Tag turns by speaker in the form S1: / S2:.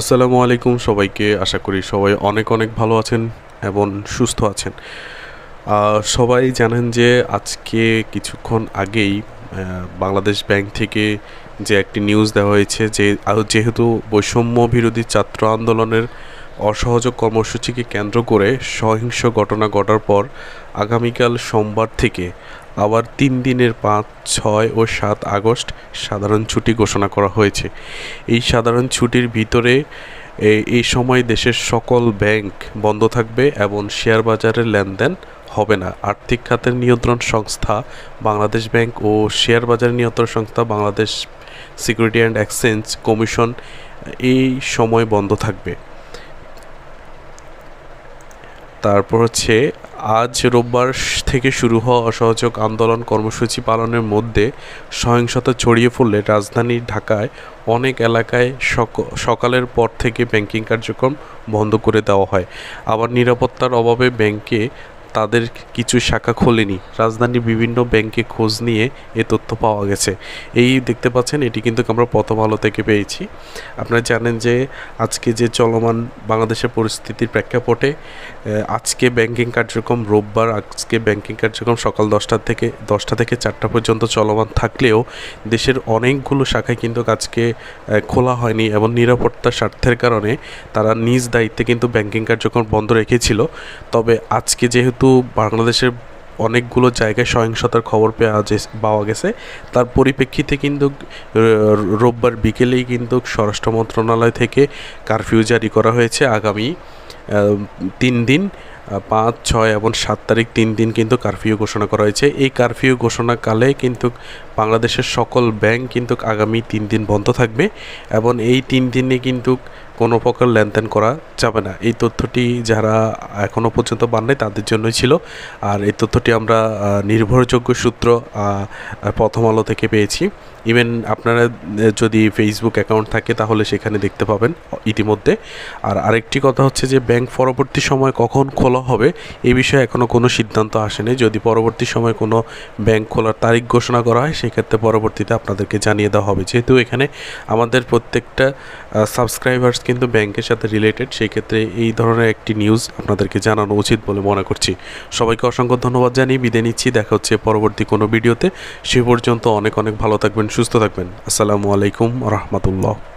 S1: আসসালামু আলাইকুম সবাইকে আশা করি সবাই অনেক অনেক ভালো আছেন এবং সুস্থ আছেন সবাই জানেন যে আজকে কিছুক্ষণ আগেই বাংলাদেশ ব্যাংক থেকে যে একটি নিউজ দেওয়া হয়েছে যে যেহেতু বৈষম্য বিরোধী ছাত্র আন্দোলনের অসহযোগ কর্মসূচিকে কেন্দ্র করে সহিংস ঘটনা ঘটার পর আগামীকাল সোমবার থেকে আবার তিন দিনের পাঁচ ছয় ও সাত আগস্ট সাধারণ ছুটি ঘোষণা করা হয়েছে এই সাধারণ ছুটির ভিতরে এই সময় দেশের সকল ব্যাংক বন্ধ থাকবে এবং শেয়ার বাজারের লেনদেন হবে না আর্থিক খাতের নিয়ন্ত্রণ সংস্থা বাংলাদেশ ব্যাংক ও শেয়ার বাজার নিয়ন্ত্রণ সংস্থা Bangladesh security and exchange commission এই সময় বন্ধ থাকবে তারপর হচ্ছে আজ রোববার থেকে শুরু হওয়া অসহযোগ আন্দোলন কর্মসূচি পালনের মধ্যে সহিংসতা ছড়িয়ে পড়লে রাজধানী ঢাকায় অনেক এলাকায় সকালের পর থেকে ব্যাংকিং কার্যক্রম বন্ধ করে দেওয়া হয় আবার নিরাপত্তার অভাবে ব্যাংকে তাদের কিছু শাখা খোলেনি রাজধানীর বিভিন্ন ব্যাংকে খোঁজ নিয়ে এ তথ্য পাওয়া গেছে এই দেখতে পাচ্ছেন এটি কিন্তু আমরা প্রথম আলো থেকে পেয়েছি আপনারা জানেন যে আজকে যে চলমান বাংলাদেশের পরিস্থিতির প্রেক্ষাপটে আজকে ব্যাংকিং কার্যক্রম রোববার আজকে ব্যাংকিং কার্যক্রম সকাল দশটা থেকে দশটা থেকে চারটা পর্যন্ত চলমান থাকলেও দেশের অনেকগুলো শাখায় কিন্তু আজকে খোলা হয়নি এবং নিরাপত্তার স্বার্থের কারণে তারা নিজ দায়িত্বে কিন্তু ব্যাংকিং কার্যক্রম বন্ধ রেখেছিল তবে আজকে যেহেতু কিন্তু বাংলাদেশের অনেকগুলো জায়গায় সহিংসতার খবর পাওয়া পাওয়া গেছে তার পরিপ্রেক্ষিতে কিন্তু রোববার বিকেলেই কিন্তু স্বরাষ্ট্র মন্ত্রণালয় থেকে কারফিউ জারি করা হয়েছে আগামী তিন দিন পাঁচ ছয় এবং সাত তারিখ তিন দিন কিন্তু কারফিউ ঘোষণা করা হয়েছে এই কারফিউ ঘোষণাকালে কিন্তু বাংলাদেশের সকল ব্যাংক কিন্তু আগামী তিন দিন বন্ধ থাকবে এবং এই তিন দিনে কিন্তু কোনো প্রকার লেনদেন করা যাবে না এই তথ্যটি যারা এখনও পর্যন্ত পাননি তাদের জন্যই ছিল আর এই তথ্যটি আমরা নির্ভরযোগ্য সূত্র প্রথম আলো থেকে পেয়েছি ইভেন আপনারা যদি ফেসবুক অ্যাকাউন্ট থাকে তাহলে সেখানে দেখতে পাবেন ইতিমধ্যে আর আরেকটি কথা হচ্ছে যে ব্যাংক পরবর্তী সময় কখন খোলা হবে এই বিষয়ে এখনও কোনো সিদ্ধান্ত আসেনি যদি পরবর্তী সময় কোনো ব্যাংক খোলার তারিখ ঘোষণা করা হয় সেক্ষেত্রে পরবর্তীতে আপনাদেরকে জানিয়ে দেওয়া হবে যেহেতু এখানে আমাদের প্রত্যেকটা সাবস্ক্রাইবার্স কিন্তু ব্যাংকের সাথে রিলেটেড সেই ক্ষেত্রে এই ধরনের একটি নিউজ আপনাদেরকে জানানো উচিত বলে মনে করছি সবাইকে অসংখ্য ধন্যবাদ জানিয়ে বিদায় নিচ্ছি দেখা হচ্ছে পরবর্তী কোনো ভিডিওতে সে পর্যন্ত অনেক অনেক ভালো থাকবেন সুস্থ থাকবেন আসসালামু আলাইকুম রহমতুল্লাহ